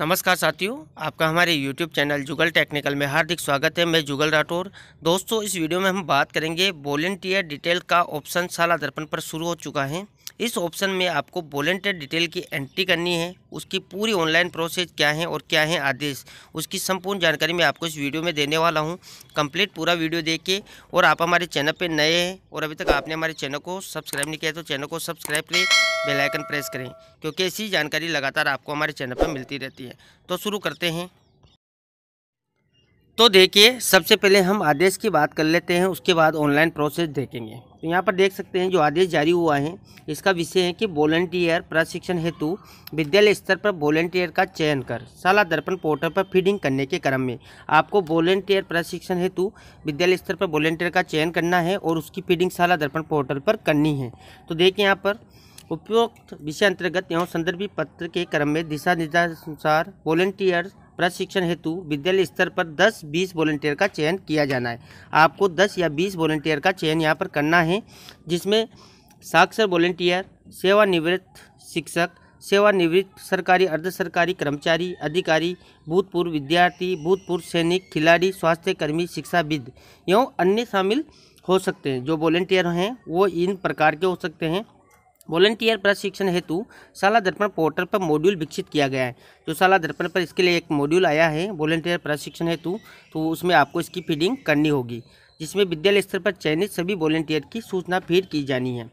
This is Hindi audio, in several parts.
नमस्कार साथियों आपका हमारे YouTube चैनल जुगल टेक्निकल में हार्दिक स्वागत है मैं जुगल राठौर दोस्तों इस वीडियो में हम बात करेंगे वॉलेंटियर डिटेल का ऑप्शन शाला दर्पण पर शुरू हो चुका है इस ऑप्शन में आपको वॉलेंटियर डिटेल की एंट्री करनी है उसकी पूरी ऑनलाइन प्रोसेस क्या है और क्या है आदेश उसकी संपूर्ण जानकारी मैं आपको इस वीडियो में देने वाला हूं कंप्लीट पूरा वीडियो देखिए और आप हमारे चैनल पर नए हैं और अभी तक आपने हमारे चैनल को सब्सक्राइब नहीं किया तो चैनल को सब्सक्राइब करें बेलाइकन प्रेस करें क्योंकि ऐसी जानकारी लगातार आपको हमारे चैनल पर मिलती रहती है तो शुरू करते हैं तो देखिए सबसे पहले हम आदेश की बात कर लेते हैं उसके बाद ऑनलाइन प्रोसेस देखेंगे तो यहाँ पर देख सकते हैं जो आदेश जारी हुआ है इसका विषय है कि वॉलंटियर प्रशिक्षण हेतु विद्यालय स्तर पर वॉलंटियर का चयन कर शाला दर्पण पोर्टल पर फीडिंग करने के क्रम में आपको वॉलंटियर प्रशिक्षण हेतु विद्यालय स्तर पर वॉलंटियर का चयन करना है और उसकी फीडिंग शाला दर्पण पोर्टल पर करनी है तो देखिए यहाँ पर उपयुक्त विषय अंतर्गत एवं संदर्भी पत्र के क्रम में दिशा निर्देशानुसार वॉलंटियर प्रशिक्षण हेतु विद्यालय स्तर पर 10-20 वॉलेंटियर का चयन किया जाना है आपको 10 या 20 वॉलेंटियर का चयन यहाँ पर करना है जिसमें साक्षर वॉलेंटियर सेवानिवृत्त शिक्षक सेवानिवृत्त सरकारी अर्ध सरकारी कर्मचारी अधिकारी भूतपूर्व विद्यार्थी भूतपूर्व सैनिक खिलाड़ी स्वास्थ्यकर्मी शिक्षाविद एवं अन्य शामिल हो सकते हैं जो वॉलेंटियर हैं वो इन प्रकार के हो सकते हैं वॉलंटियर प्रशिक्षण हेतु शाला दर्पण पोर्टल पर मॉड्यूल विकसित किया गया है जो शाला दर्पण पर इसके लिए एक मॉड्यूल आया है वॉलंटियर प्रशिक्षण हेतु तो उसमें आपको इसकी फीडिंग करनी होगी जिसमें विद्यालय स्तर पर चयनित सभी वॉलंटियर की सूचना फीड की जानी है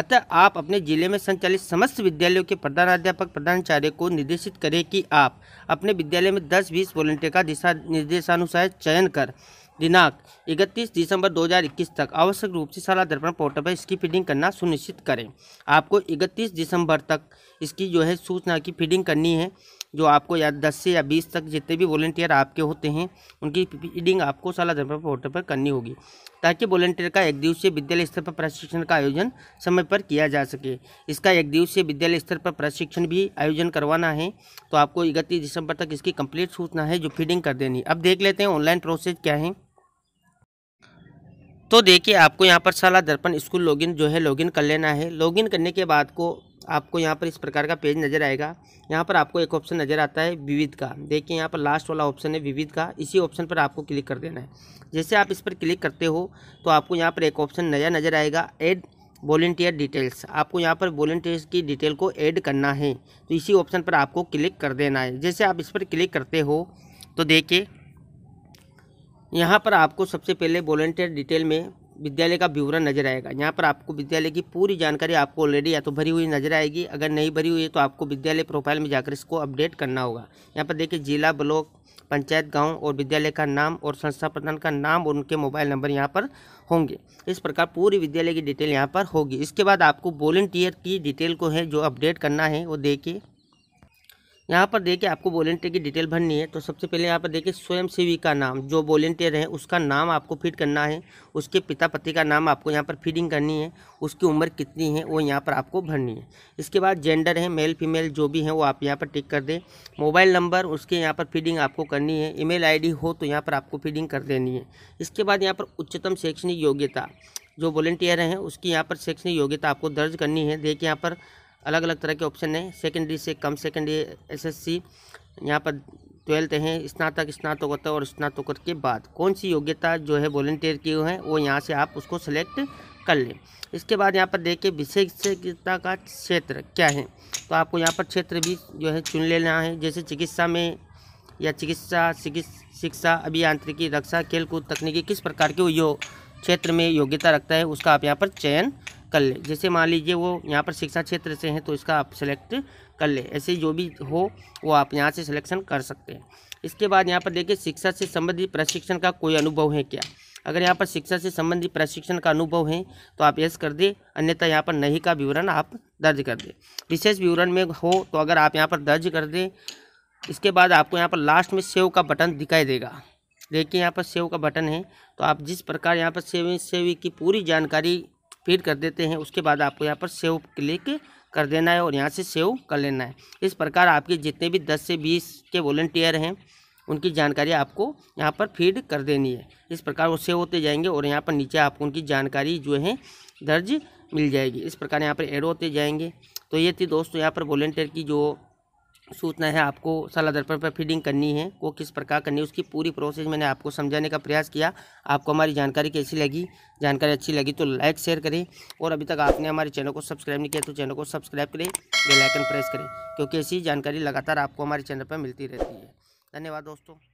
अतः आप अपने जिले में संचालित समस्त विद्यालयों के प्रधानाध्यापक प्रधानाचार्य को निर्देशित करें कि आप अपने विद्यालय में 10-20 वॉलंटियर का दिशा निर्देशानुसार चयन कर दिनांक 31 दिसंबर 2021 तक आवश्यक रूप से सारा दर्पण पोर्टल पर इसकी फीडिंग करना सुनिश्चित करें आपको 31 दिसंबर तक इसकी जो है सूचना की फीडिंग करनी है जो आपको या दस से या बीस तक जितने भी वॉलेंटियर आपके होते हैं उनकी फीडिंग आपको सारा दर्पण पोर्टल पर करनी होगी ताकि वॉलेंटियर का एक दिवसीय विद्यालय स्तर पर प्रशिक्षण का आयोजन समय पर किया जा सके इसका एक दिवसीय विद्यालय स्तर पर प्रशिक्षण भी आयोजन करवाना है तो आपको इकतीस दिसंबर तक इसकी कंप्लीट सूचना है जो फीडिंग कर देनी अब देख लेते हैं ऑनलाइन प्रोसेस क्या है तो देखिए आपको यहाँ पर सलाह दर्पण स्कूल लॉगिन जो है लॉगिन कर लेना है लॉगिन करने के बाद को आपको यहाँ पर इस प्रकार का पेज नज़र आएगा यहाँ पर आपको एक ऑप्शन नज़र आता है विविध का देखिए यहाँ पर लास्ट वाला ऑप्शन है विविध का इसी ऑप्शन पर आपको क्लिक कर देना है जैसे आप इस पर क्लिक करते हो तो आपको यहाँ पर एक ऑप्शन नया नज़र आएगा एड वॉल्टियर डिटेल्स आपको यहाँ पर वॉल्टियर्स की डिटेल को ऐड करना है तो इसी ऑप्शन पर आपको क्लिक कर देना है जैसे आप इस पर क्लिक करते हो तो देखिए यहाँ पर आपको सबसे पहले वॉलेंटियर डिटेल में विद्यालय का विवरण नजर आएगा यहाँ पर आपको विद्यालय की पूरी जानकारी आपको ऑलरेडी या तो भरी हुई नजर आएगी अगर नहीं भरी हुई है तो आपको विद्यालय प्रोफाइल में जाकर इसको अपडेट करना होगा यहाँ पर देखिए जिला ब्लॉक पंचायत गांव और विद्यालय का नाम और संस्था प्रधान का नाम और उनके मोबाइल नंबर यहाँ पर होंगे इस प्रकार पूरी विद्यालय की डिटेल यहाँ पर होगी इसके बाद आपको वॉलेंटियर की डिटेल को है जो अपडेट करना है वो देखिए यहाँ पर देखिए आपको वॉलेंटियर की डिटेल भरनी है तो सबसे पहले यहाँ पर देखिए स्वयं सेवी का नाम जो वॉलेंटियर है उसका नाम आपको फिट करना है उसके पिता पति का नाम आपको यहाँ पर फिटिंग करनी है उसकी उम्र कितनी है वो यहाँ पर आपको भरनी है इसके बाद जेंडर है मेल फीमेल जो भी है वो आप यहाँ पर टिक कर दें मोबाइल नंबर उसके यहाँ पर फीडिंग आपको करनी है ई मेल हो तो यहाँ पर आपको फीडिंग कर देनी है इसके बाद यहाँ पर उच्चतम शैक्षणिक योग्यता जो वॉलेंटियर हैं उसकी यहाँ पर शैक्षणिक योग्यता आपको दर्ज करनी है देखिए यहाँ पर अलग अलग तरह के ऑप्शन हैं सेकेंडरी से कम सेकेंडरी एसएससी यहाँ पर ट्वेल्थ हैं स्नातक स्नातकोत्तर और स्नातकोत्तर के बाद कौन सी योग्यता जो है वॉलेंटियर की है वो यहाँ से आप उसको सेलेक्ट कर लें इसके बाद यहाँ पर देखिए विशेषज्ञता का क्षेत्र क्या है तो आपको यहाँ पर क्षेत्र भी जो है चुन लेना है जैसे चिकित्सा में या चिकित्सा शिक्षा अभियांत्रिकी रक्षा खेलकूद तकनीकी किस प्रकार के क्षेत्र में योग्यता रखता है उसका आप यहाँ पर चयन कर ले जैसे मान लीजिए वो यहाँ पर शिक्षा क्षेत्र से हैं तो इसका आप सेलेक्ट कर ले ऐसे जो भी हो वो आप यहाँ से सिलेक्शन कर सकते हैं इसके बाद यहाँ पर देखिए शिक्षा से संबंधित प्रशिक्षण का कोई अनुभव है क्या अगर यहाँ पर शिक्षा से संबंधित प्रशिक्षण का अनुभव है तो आप यस कर दे अन्यथा यहाँ पर नहीं का विवरण आप दर्ज कर दें विशेष विवरण में हो तो अगर आप यहाँ पर दर्ज कर दें इसके बाद आपको यहाँ पर लास्ट में सेव का बटन दिखाई देगा देखिए यहाँ पर सेव का बटन है तो आप जिस प्रकार यहाँ पर सेव सेव की पूरी जानकारी फिर कर देते हैं उसके बाद आपको यहाँ पर सेव क्लिक कर देना है और यहाँ से सेव कर लेना है इस प्रकार आपके जितने भी दस से बीस के वॉल्टियर हैं उनकी जानकारी आपको यहाँ पर फीड कर देनी है इस प्रकार वो सेव होते जाएंगे और यहाँ पर नीचे आपको उनकी जानकारी जो है दर्ज मिल जाएगी इस प्रकार यहाँ पर एड होते जाएंगे तो ये थी दोस्तों यहाँ पर वॉल्टियर की जो सूचना है आपको सला दर्पण पर फीडिंग करनी है वो किस प्रकार करनी है उसकी पूरी प्रोसेस मैंने आपको समझाने का प्रयास किया आपको हमारी जानकारी कैसी लगी जानकारी अच्छी लगी तो लाइक शेयर करें और अभी तक आपने हमारे चैनल को सब्सक्राइब नहीं किया तो चैनल को सब्सक्राइब करें बेलाइकन प्रेस करें क्योंकि ऐसी जानकारी लगातार आपको हमारे चैनल पर मिलती रहती है धन्यवाद दोस्तों